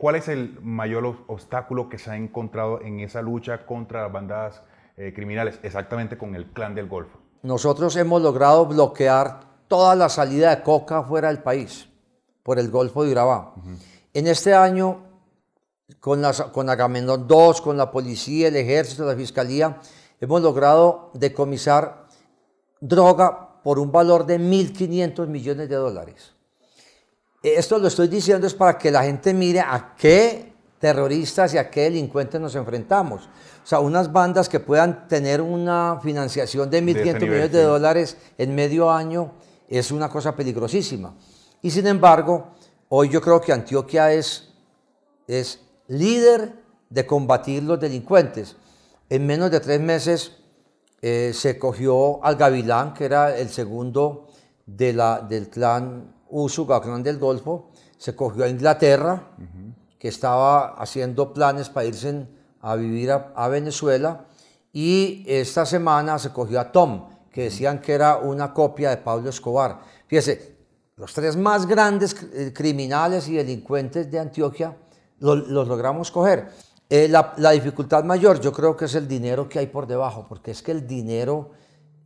¿Cuál es el mayor obstáculo que se ha encontrado en esa lucha contra las bandadas eh, criminales, exactamente con el clan del Golfo? Nosotros hemos logrado bloquear toda la salida de coca fuera del país por el Golfo de Urabá. En este año, con, las, con Agamenón II, con la policía, el ejército, la fiscalía, hemos logrado decomisar droga por un valor de 1.500 millones de dólares. Esto lo estoy diciendo es para que la gente mire a qué terroristas y a qué delincuentes nos enfrentamos. O sea, unas bandas que puedan tener una financiación de 1.500 millones de dólares en medio año es una cosa peligrosísima. Y sin embargo, hoy yo creo que Antioquia es, es líder de combatir los delincuentes. En menos de tres meses eh, se cogió al Gavilán, que era el segundo de la, del clan Usuga, clan del Golfo, se cogió a Inglaterra, que estaba haciendo planes para irse a vivir a, Venezuela, y esta semana se cogió a Tom, que decían que era una copia de Pablo Escobar. Fíjese, los tres más grandes eh, criminales y delincuentes de Antioquia los, logramos coger. Eh, la, la, dificultad mayor yo creo que es el dinero que hay por debajo, porque es que el dinero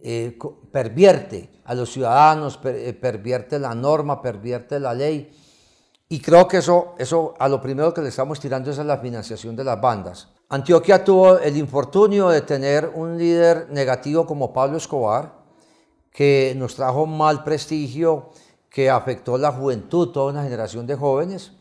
eh, pervierte a los ciudadanos, eh, pervierte la norma, pervierte la ley. Y creo que eso, eso a lo primero que le estamos tirando es a la financiación de las bandas. Antioquia tuvo el infortunio de tener un líder negativo como Pablo Escobar, que nos trajo mal prestigio, que afectó la juventud, toda una generación de jóvenes.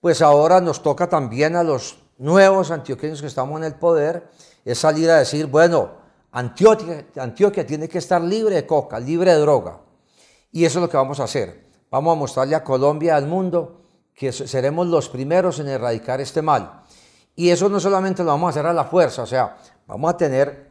Pues ahora nos toca también a los nuevos antioqueños que estamos en el poder, es salir a decir, bueno, Antioquia, tiene que estar libre de coca, libre de droga. Y eso es lo que vamos a hacer. Vamos a mostrarle a Colombia, al mundo, que seremos los primeros en erradicar este mal. Y eso no solamente lo vamos a hacer a la fuerza, o sea, vamos a tener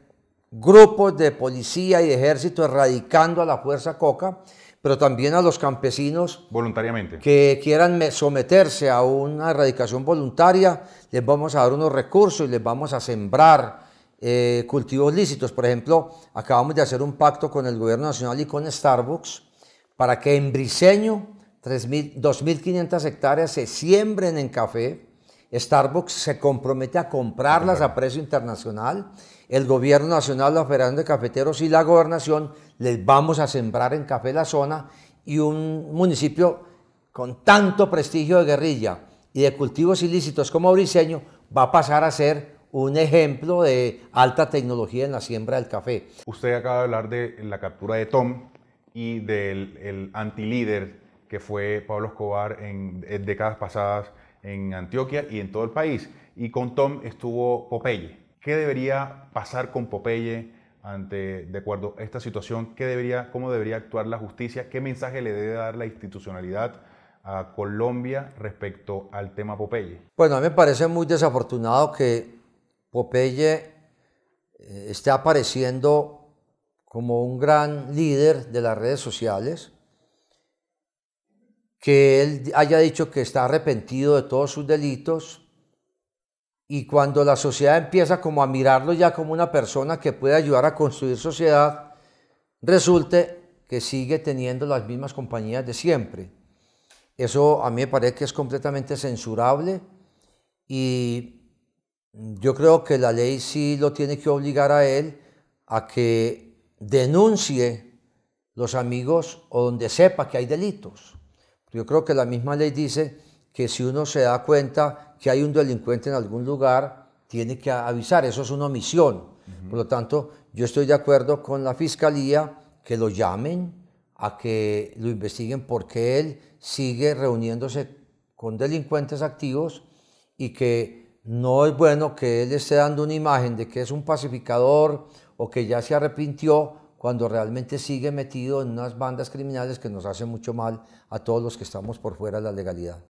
grupos de policía y ejército erradicando a la fuerza coca, pero también a los campesinos voluntariamente que quieran someterse a una erradicación voluntaria, les vamos a dar unos recursos y les vamos a sembrar eh, cultivos lícitos. Por ejemplo, acabamos de hacer un pacto con el Gobierno Nacional y con Starbucks para que en Briseño 2.500 hectáreas se siembren en café. Starbucks se compromete a comprarlas a precio internacional. El gobierno nacional, la Federación de Cafeteros y la gobernación les vamos a sembrar en café la zona y un municipio con tanto prestigio de guerrilla y de cultivos ilícitos como Briseño va a pasar a ser un ejemplo de alta tecnología en la siembra del café. Usted acaba de hablar de la captura de Tom y del el antilíder que fue Pablo Escobar en, décadas pasadas en Antioquia y en todo el país. Y con Tom estuvo Popeye. ¿Qué debería pasar con Popeye ante, de acuerdo a esta situación? ¿Qué debería, ¿Cómo debería actuar la justicia? ¿Qué mensaje le debe dar la institucionalidad a Colombia respecto al tema Popeye? Bueno, a mí me parece muy desafortunado que Popeye eh, está apareciendo como un gran líder de las redes sociales, que él haya dicho que está arrepentido de todos sus delitos, y cuando la sociedad empieza como a mirarlo ya como una persona que puede ayudar a construir sociedad, resulte que sigue teniendo las mismas compañías de siempre. Eso a mí me parece que es completamente censurable y Mm, yo creo que la ley sí lo tiene que obligar a él a que denuncie los amigos o donde sepa que hay delitos. Yo creo que la misma ley dice que si uno se da cuenta que hay un delincuente en algún lugar, tiene que avisar. Eso es una omisión. Por lo tanto, yo estoy de acuerdo con la fiscalía que lo llamen a que lo investiguen porque él sigue reuniéndose con delincuentes activos y que no es bueno que él esté dando una imagen de que es un pacificador o que ya se arrepintió cuando realmente sigue metido en unas bandas criminales que nos hacen mucho mal a todos los que estamos por fuera de la legalidad.